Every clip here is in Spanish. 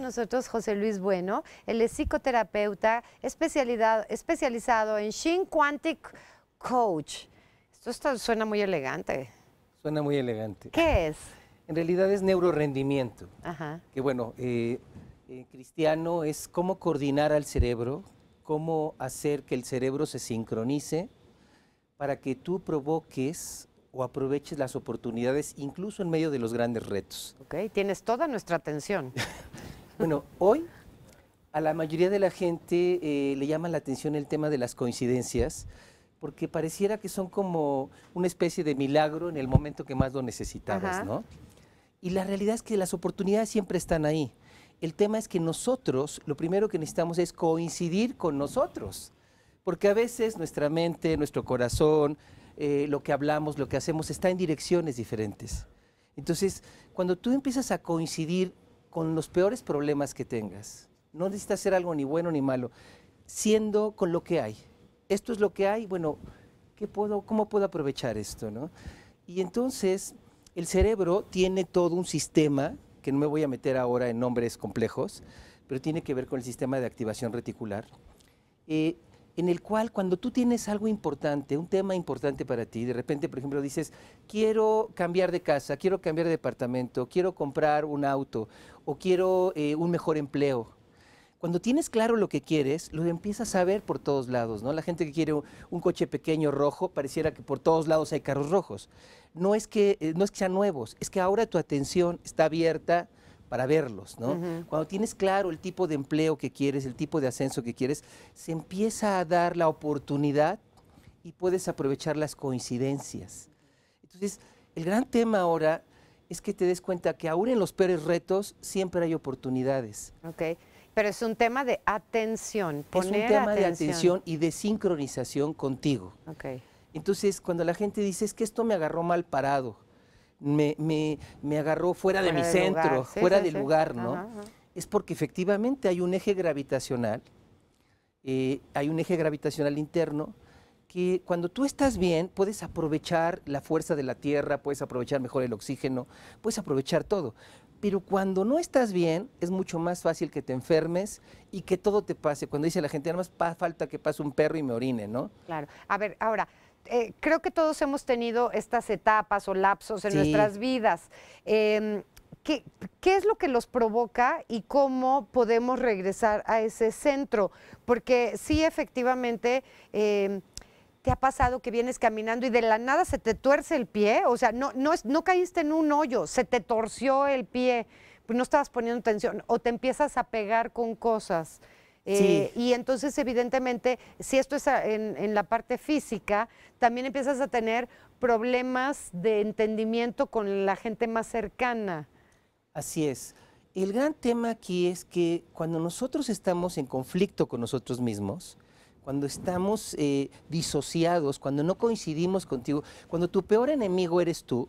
nosotros José Luis Bueno. Él es psicoterapeuta especializado en Shin Quantic Coach. Esto suena muy elegante. Suena muy elegante. ¿Qué es? En realidad es neurorendimiento. Que bueno, eh, eh, cristiano es cómo coordinar al cerebro, cómo hacer que el cerebro se sincronice para que tú provoques o aproveches las oportunidades, incluso en medio de los grandes retos. Ok, tienes toda nuestra atención. Bueno, hoy a la mayoría de la gente eh, le llama la atención el tema de las coincidencias, porque pareciera que son como una especie de milagro en el momento que más lo necesitabas, ¿no? Y la realidad es que las oportunidades siempre están ahí. El tema es que nosotros lo primero que necesitamos es coincidir con nosotros, porque a veces nuestra mente, nuestro corazón, eh, lo que hablamos, lo que hacemos está en direcciones diferentes. Entonces, cuando tú empiezas a coincidir con los peores problemas que tengas. No necesitas hacer algo ni bueno ni malo, siendo con lo que hay. Esto es lo que hay, bueno, ¿qué puedo, ¿cómo puedo aprovechar esto? ¿no? Y entonces el cerebro tiene todo un sistema, que no me voy a meter ahora en nombres complejos, pero tiene que ver con el sistema de activación reticular. Eh, en el cual cuando tú tienes algo importante, un tema importante para ti, de repente, por ejemplo, dices, quiero cambiar de casa, quiero cambiar de departamento, quiero comprar un auto o quiero eh, un mejor empleo. Cuando tienes claro lo que quieres, lo empiezas a ver por todos lados, ¿no? La gente que quiere un, coche pequeño rojo, pareciera que por todos lados hay carros rojos. No es que, eh, no es que sean nuevos, es que ahora tu atención está abierta para verlos, ¿no? Cuando tienes claro el tipo de empleo que quieres, el tipo de ascenso que quieres, se empieza a dar la oportunidad y puedes aprovechar las coincidencias. Entonces, el gran tema ahora es que te des cuenta que aún en los peores retos siempre hay oportunidades. Ok, pero es un tema de atención. Poner es un tema de atención y de sincronización contigo. Entonces, cuando la gente dice, es que esto me agarró mal parado, me, me, agarró fuera, de mi centro, fuera del lugar, ¿no? Es porque efectivamente hay un eje gravitacional, eh, hay un eje gravitacional interno, que cuando tú estás bien puedes aprovechar la fuerza de la Tierra, puedes aprovechar mejor el oxígeno, puedes aprovechar todo. Pero cuando no estás bien es mucho más fácil que te enfermes y que todo te pase. Cuando dice la gente, nada más falta que pase un perro y me orine, ¿no? Claro. A ver, ahora, eh, creo que todos hemos tenido estas etapas o lapsos en nuestras vidas. Em, ¿qué, es lo que los provoca y cómo podemos regresar a ese centro? Porque sí, efectivamente, em, ¿Te ha pasado que vienes caminando y de la nada se te tuerce el pie? O sea, no, caíste en un hoyo, se te torció el pie, pues, no estabas poniendo tensión o te empiezas a pegar con cosas. Eh, y entonces, evidentemente, si esto es en, la parte física, también empiezas a tener problemas de entendimiento con la gente más cercana. Así es. El gran tema aquí es que cuando nosotros estamos en conflicto con nosotros mismos, cuando estamos eh, disociados, cuando no coincidimos contigo, cuando tu peor enemigo eres tú,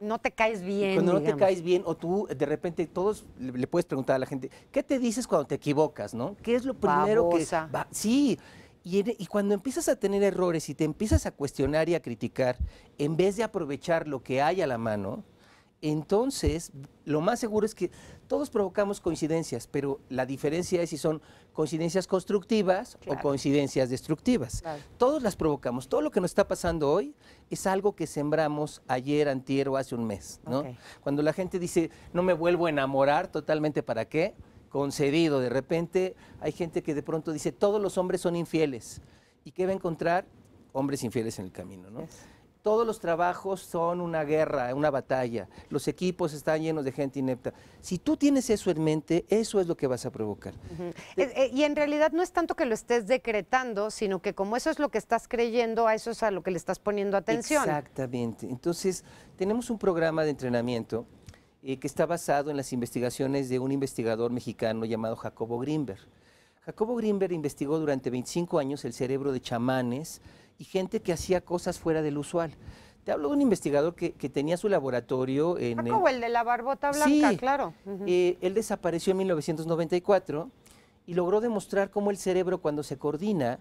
no te caes bien. Cuando no te caes bien, o tú de repente, todos le, puedes preguntar a la gente, ¿qué te dices cuando te equivocas, no? ¿Qué es lo primero que. Va, sí. y, cuando empiezas a tener errores y te empiezas a cuestionar y a criticar, en vez de aprovechar lo que hay a la mano, entonces lo más seguro es que todos provocamos coincidencias, pero la diferencia es si son coincidencias constructivas o coincidencias destructivas. Todos las provocamos. Todo lo que nos está pasando hoy es algo que sembramos ayer, antier o hace un mes. Cuando la gente dice, no me vuelvo a enamorar totalmente, ¿para qué? Concedido. De repente hay gente que de pronto dice, todos los hombres son infieles. ¿Y qué va a encontrar? Hombres infieles en el camino, ¿no? todos los trabajos son una guerra, una batalla. Los equipos están llenos de gente inepta. Si tú tienes eso en mente, eso es lo que vas a provocar. Eh, eh, y en realidad no es tanto que lo estés decretando, sino que como eso es lo que estás creyendo, a eso es a lo que le estás poniendo atención. Exactamente. Entonces, tenemos un programa de entrenamiento eh, que está basado en las investigaciones de un investigador mexicano llamado Jacobo Greenberg. Jacobo Greenberg investigó durante 25 años el cerebro de chamanes y gente que hacía cosas fuera del usual. Te hablo de un investigador que, tenía su laboratorio en... Ah, el... de la barbota blanca, claro. Eh, él desapareció en 1994 y logró demostrar cómo el cerebro cuando se coordina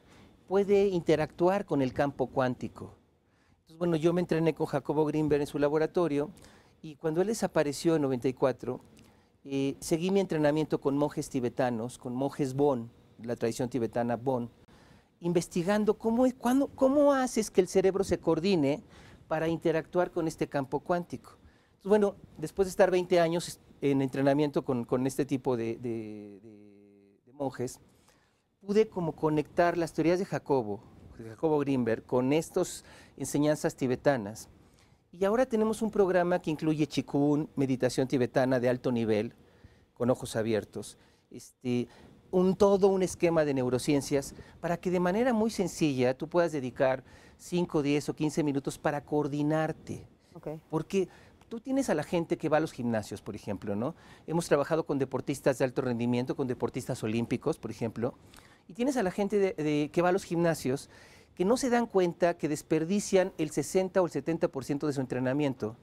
puede interactuar con el campo cuántico. Entonces, bueno, yo me entrené con Jacobo Greenberg en su laboratorio y cuando él desapareció en 94, eh, seguí mi entrenamiento con monjes tibetanos, con monjes Bon, la tradición tibetana Bon, investigando cómo, cuándo, cómo haces que el cerebro se coordine para interactuar con este campo cuántico. Bueno, después de estar 20 años en entrenamiento con, este tipo de, monjes, pude como conectar las teorías de Jacobo, de Jacobo Greenberg, con estas enseñanzas tibetanas. Y ahora tenemos un programa que incluye chikun, meditación tibetana de alto nivel, con ojos abiertos, este, un todo un esquema de neurociencias para que de manera muy sencilla tú puedas dedicar 5, 10 o 15 minutos para coordinarte. Porque tú tienes a la gente que va a los gimnasios, por ejemplo, ¿no? Hemos trabajado con deportistas de alto rendimiento, con deportistas olímpicos, por ejemplo, y tienes a la gente que va a los gimnasios que no se dan cuenta que desperdician el 60 o el 70% de su entrenamiento.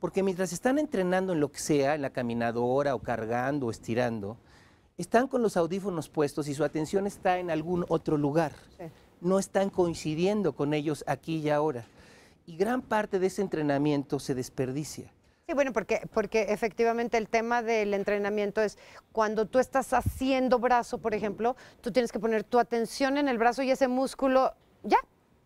Porque mientras están entrenando en lo que sea, en la caminadora o cargando o estirando, están con los audífonos puestos y su atención está en algún otro lugar. No están coincidiendo con ellos aquí y ahora. Y gran parte de ese entrenamiento se desperdicia. Sí, bueno, porque, porque efectivamente el tema del entrenamiento es cuando tú estás haciendo brazo, por ejemplo, tú tienes que poner tu atención en el brazo y ese músculo ya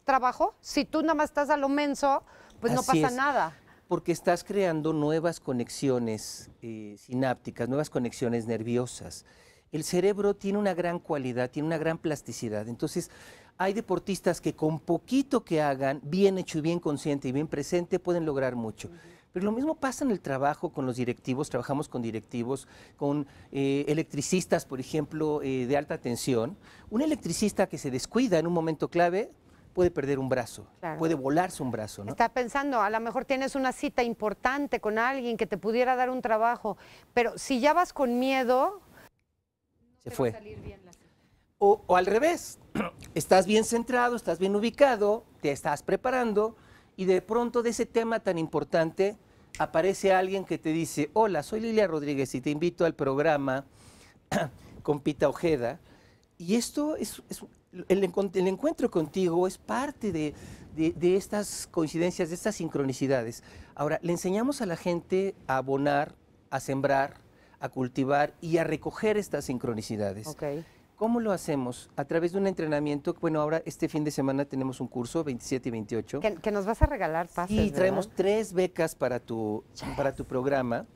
trabajo, Si tú nada más estás a lo menso, pues no pasa nada porque estás creando nuevas conexiones eh, sinápticas, nuevas conexiones nerviosas. El cerebro tiene una gran cualidad, tiene una gran plasticidad. Entonces, hay deportistas que con poquito que hagan, bien hecho y bien consciente y bien presente, pueden lograr mucho. Pero lo mismo pasa en el trabajo con los directivos, trabajamos con directivos, con eh, electricistas, por ejemplo, eh, de alta tensión. Un electricista que se descuida en un momento clave puede perder un brazo, puede volarse un brazo. ¿no? Estás pensando, a lo mejor tienes una cita importante con alguien que te pudiera dar un trabajo, pero si ya vas con miedo... se fue. O, al revés, estás bien centrado, estás bien ubicado, te estás preparando y de pronto de ese tema tan importante aparece alguien que te dice, hola, soy Lilia Rodríguez y te invito al programa con Pita Ojeda. Y esto es, el, encuentro contigo es parte de, de, estas coincidencias, de estas sincronicidades. Ahora, le enseñamos a la gente a abonar, a sembrar, a cultivar y a recoger estas sincronicidades. Okay. ¿Cómo lo hacemos? A través de un entrenamiento. Bueno, ahora este fin de semana tenemos un curso, 27 y 28. Que, nos vas a regalar pases. Y traemos tres becas para tu, para tu programa,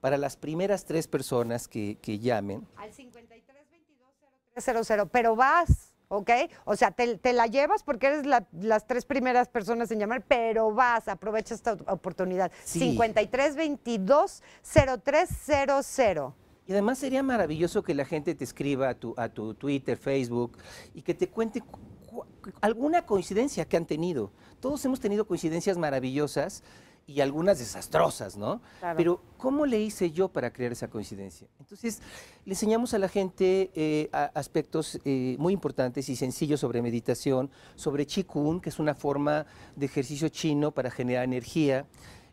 para las primeras tres personas que, que llamen. Al 5322 Pero vas ¿ok? O sea, te, la llevas porque eres las tres primeras personas en llamar, pero vas, aprovecha esta oportunidad. 53 22 0300. Y además sería maravilloso que la gente te escriba a a tu Twitter, Facebook y que te cuente alguna coincidencia que han tenido. Todos hemos tenido coincidencias maravillosas y algunas desastrosas, ¿no? Pero ¿cómo le hice yo para crear esa coincidencia? Entonces, le enseñamos a la gente eh, aspectos eh, muy importantes y sencillos sobre meditación, sobre Qigong, que es una forma de ejercicio chino para generar energía.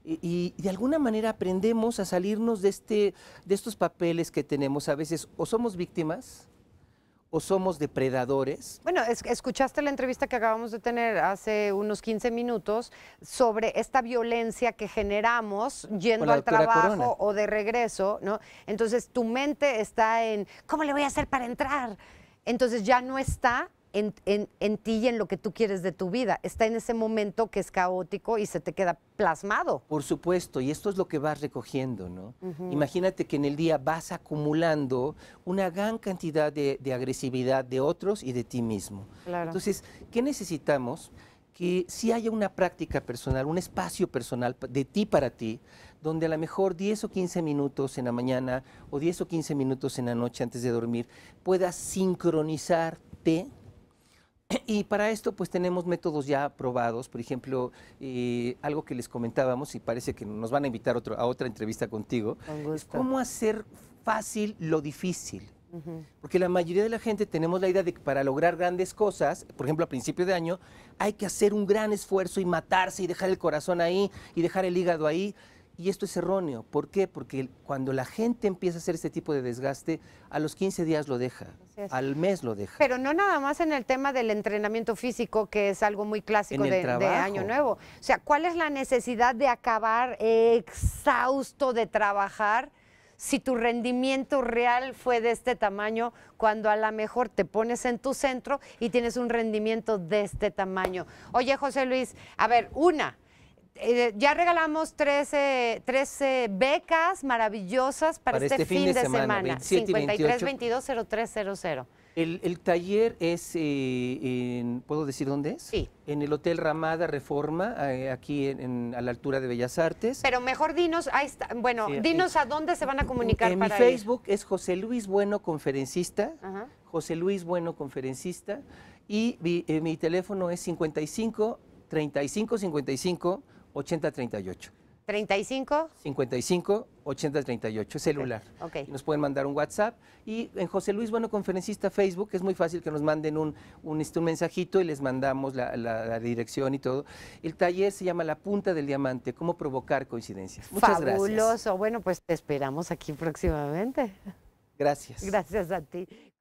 Y, y, de alguna manera aprendemos a salirnos de, este, de estos papeles que tenemos a veces, o somos víctimas, o somos depredadores? Bueno, escuchaste la entrevista que acabamos de tener hace unos 15 minutos sobre esta violencia que generamos yendo al trabajo o de regreso, ¿no? Entonces tu mente está en, ¿cómo le voy a hacer para entrar? Entonces ya no está en, en, ti y en lo que tú quieres de tu vida. Está en ese momento que es caótico y se te queda plasmado. Por supuesto, y esto es lo que vas recogiendo, ¿no? Imagínate que en el día vas acumulando una gran cantidad de, agresividad de otros y de ti mismo. Entonces, ¿qué necesitamos? Que si haya una práctica personal, un espacio personal de ti para ti, donde a lo mejor 10 o 15 minutos en la mañana o 10 o 15 minutos en la noche antes de dormir puedas sincronizarte Y para esto pues tenemos métodos ya probados, por ejemplo, eh, algo que les comentábamos y parece que nos van a invitar a otra entrevista contigo, es cómo hacer fácil lo difícil. Porque la mayoría de la gente tenemos la idea de que para lograr grandes cosas, por ejemplo a principio de año, hay que hacer un gran esfuerzo y matarse y dejar el corazón ahí y dejar el hígado ahí. Y esto es erróneo. ¿Por qué? Porque cuando la gente empieza a hacer este tipo de desgaste, a los 15 días lo deja, al mes lo deja. Pero no nada más en el tema del entrenamiento físico, que es algo muy clásico de, Año Nuevo. O sea, ¿cuál es la necesidad de acabar exhausto de trabajar? si tu rendimiento real fue de este tamaño, cuando a lo mejor te pones en tu centro y tienes un rendimiento de este tamaño. Oye, José Luis, a ver, una, eh, ya regalamos 13, becas maravillosas para, este, este, fin, de, semana. semana 53 22 0300. El, el, taller es, eh, ¿puedo decir dónde es? Sí. En el Hotel Ramada Reforma, eh, aquí en, a la altura de Bellas Artes. Pero mejor dinos, ahí está, bueno, dinos a dónde se van a comunicar para mi Facebook es José Luis Bueno, conferencista. José Luis Bueno, conferencista. Y mi, mi teléfono es 55 35 55 8038. 35 55 80 38 celular. nos pueden mandar un WhatsApp y en José Luis Bueno Conferencista Facebook es muy fácil que nos manden un, un, este, mensajito y les mandamos la, dirección y todo. El taller se llama La Punta del Diamante, cómo provocar coincidencias. Muchas Fabuloso. gracias. Fabuloso. Bueno, pues te esperamos aquí próximamente. Gracias. Gracias a ti.